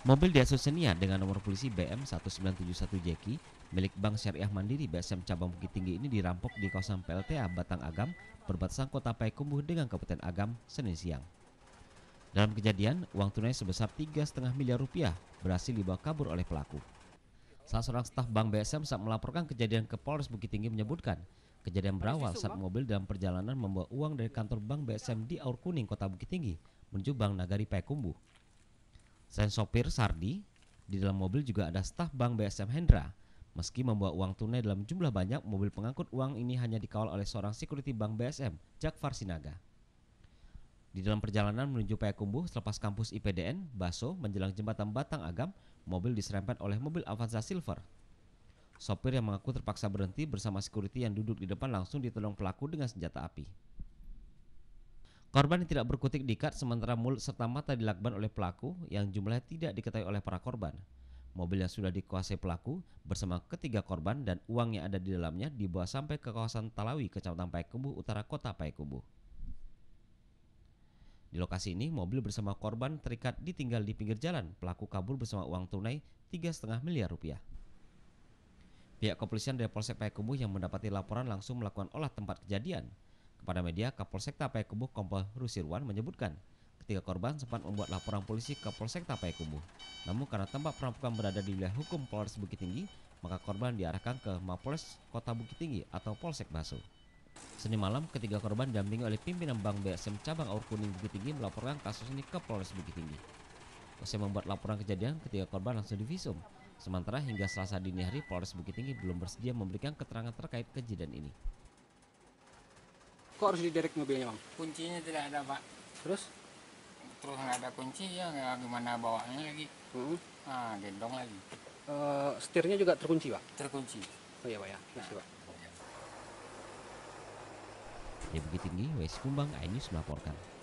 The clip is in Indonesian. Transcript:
Mobil Daihatsu Xenia dengan nomor polisi BM 1971 Jeki milik Bank Syariah Mandiri BSM Cabang Bukit Tinggi ini dirampok di kawasan PLTA Batang Agam, perbatasan Kota Payakumbuh dengan Kabupaten Agam, Senin siang. Dalam kejadian, uang tunai sebesar 3,5 miliar rupiah berhasil dibawa kabur oleh pelaku. Salah seorang staf Bank BSM saat melaporkan kejadian ke Polres Bukit Tinggi menyebutkan, kejadian berawal saat mobil dalam perjalanan membawa uang dari kantor Bank BSM di Aur Kuning, Kota Bukit Tinggi, menuju Bank Nagari Payakumbuh. Selain sopir Sardi, di dalam mobil juga ada staf bank BSM Hendra. Meski membawa uang tunai dalam jumlah banyak, mobil pengangkut uang ini hanya dikawal oleh seorang security bank BSM, Jakfar Sinaga. Di dalam perjalanan menuju Payakumbuh selepas kampus IPDN, Baso menjelang jembatan Batang Agam, mobil diserempet oleh mobil Avanza Silver. Sopir yang mengaku terpaksa berhenti bersama security yang duduk di depan langsung ditolong pelaku dengan senjata api. Korban yang tidak berkutik diikat sementara mulut serta mata dilakban oleh pelaku yang jumlahnya tidak diketahui oleh para korban. Mobil yang sudah dikuasai pelaku bersama ketiga korban dan uang yang ada di dalamnya dibawa sampai ke kawasan Talawi, Kecamatan Payakumbuh, Utara Kota Payakumbuh. Di lokasi ini, mobil bersama korban terikat ditinggal di pinggir jalan. Pelaku kabur bersama uang tunai 3,5 miliar rupiah. Pihak kepolisian dari Polsek Payakumbuh yang mendapati laporan langsung melakukan olah tempat kejadian. Kepada media, Kapolsek Tapayakumbuh Kompol Rusirwan menyebutkan, ketiga korban sempat membuat laporan polisi ke Polsek Tapayakumbuh. Namun karena tempat perampokan berada di wilayah hukum Polres Bukit Tinggi, maka korban diarahkan ke Mapolres Kota Bukit Tinggi atau Polsek Baso. Senin malam, ketiga korban didampingi oleh pimpinan Bank BSM Cabang Aur Kuning Bukit Tinggi melaporkan kasus ini ke Polres Bukit Tinggi. Usai membuat laporan kejadian, ketiga korban langsung divisum. Sementara hingga selasa dini hari, Polres Bukit Tinggi belum bersedia memberikan keterangan terkait kejadian ini kok harus diderek mobilnya bang kuncinya tidak ada pak terus terus nggak ada kunci ya gimana bawanya lagi hmm. ah gendong lagi uh, setirnya juga terkunci pak terkunci oh iya pak ya Masih, pak dari iya. Bukit Tinggi, Wes Kumbang, Ainus melaporkan.